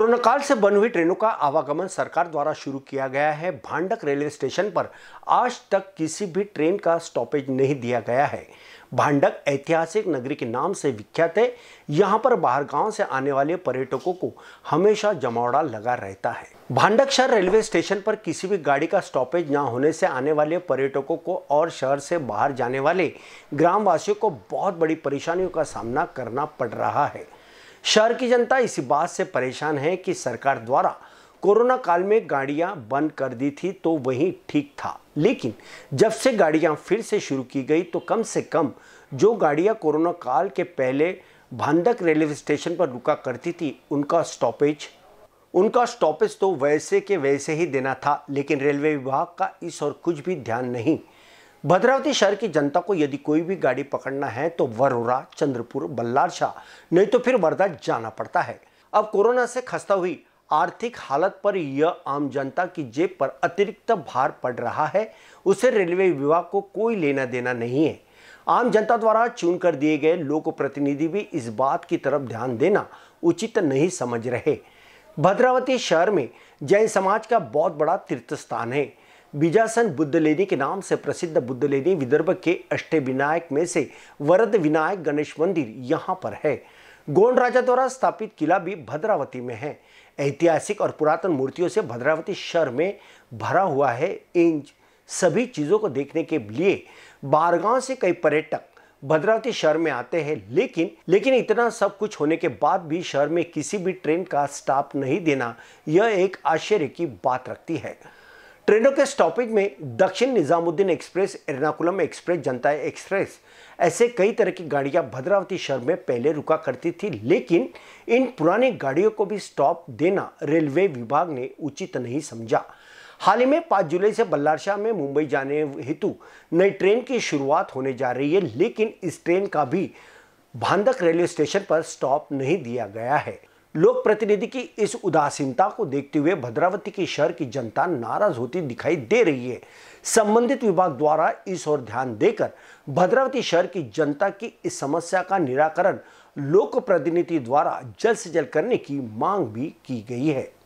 corona काल से बन हुई ट्रेनों का आवागमन सरकार द्वारा शुरू किया गया है भांडक रेलवे स्टेशन पर आज तक किसी भी ट्रेन का स्टॉपेज नहीं दिया गया है भांडक ऐतिहासिक नगरी के नाम से विख्यात है यहाँ पर बाहर गांव से आने वाले पर्यटकों को हमेशा जमावड़ा लगा रहता है भांडक शहर रेलवे स्टेशन पर किसी भी गाड़ी का स्टॉपेज न होने से आने वाले पर्यटकों को और शहर से बाहर जाने वाले ग्रामवासियों को बहुत बड़ी परेशानियों का सामना करना पड़ रहा है शहर की जनता इसी बात से परेशान है कि सरकार द्वारा कोरोना काल में गाड़ियां बंद कर दी थी तो वहीं ठीक था लेकिन जब से गाड़ियां फिर से शुरू की गई तो कम से कम जो गाड़ियां कोरोना काल के पहले भांडक रेलवे स्टेशन पर रुका करती थी उनका स्टॉपेज उनका स्टॉपेज तो वैसे के वैसे ही देना था लेकिन रेलवे विभाग का इस और कुछ भी ध्यान नहीं भद्रावती शहर की जनता को यदि कोई भी गाड़ी पकड़ना है तो वरोरा चंद्रपुर बल्लारशाह नहीं तो फिर वर्धा जाना पड़ता है अब कोरोना से खस्ता हुई आर्थिक हालत पर यह आम जनता की जेब पर अतिरिक्त भार पड़ रहा है उसे रेलवे विभाग को कोई लेना देना नहीं है आम जनता द्वारा चुन कर दिए गए लोक प्रतिनिधि भी इस बात की तरफ ध्यान देना उचित नहीं समझ रहे भद्रावती शहर में जैन समाज का बहुत बड़ा तीर्थ स्थान है बीजासन बुद्ध लेनी के नाम से प्रसिद्ध बुद्ध लेनी विदर्भ के अष्ट विनायक में से वरद विनायक गणेश मंदिर यहाँ पर है गोंड राजा द्वारा स्थापित किला भी भद्रावती में है ऐतिहासिक और पुरातन मूर्तियों से भद्रावती शहर में भरा हुआ है इन सभी चीज़ों को देखने के लिए बारगांव से कई पर्यटक भद्रावती शहर में आते हैं लेकिन लेकिन इतना सब कुछ होने के बाद भी शहर में किसी भी ट्रेन का स्टाप नहीं देना यह एक आश्चर्य की बात रखती है ट्रेनों के स्टॉपेज में Dakshin Nizamuddin express Ernakulam express Janata express ऐसे कई तरह की गाड़ियां भद्रावती शहर में पहले रुका करती थी लेकिन इन पुरानी गाड़ियों को भी स्टॉप देना रेलवे विभाग ने उचित नहीं समझा हाल ही में 5 जुलाई से बल्लारशाह में मुंबई जाने हेतु नई ट्रेन की शुरुआत होने जा रही है लेकिन इस ट्रेन का भी भांदक रेलवे स्टेशन पर स्टॉप नहीं दिया गया है लोक प्रतिनिधि की इस उदासीनता को देखते हुए भद्रावती के शहर की जनता नाराज होती दिखाई दे रही है संबंधित विभाग द्वारा इस ओर ध्यान देकर भद्रावती शहर की जनता की इस समस्या का निराकरण लोक प्रतिनिधि द्वारा जल्द से जल्द करने की मांग भी की गई है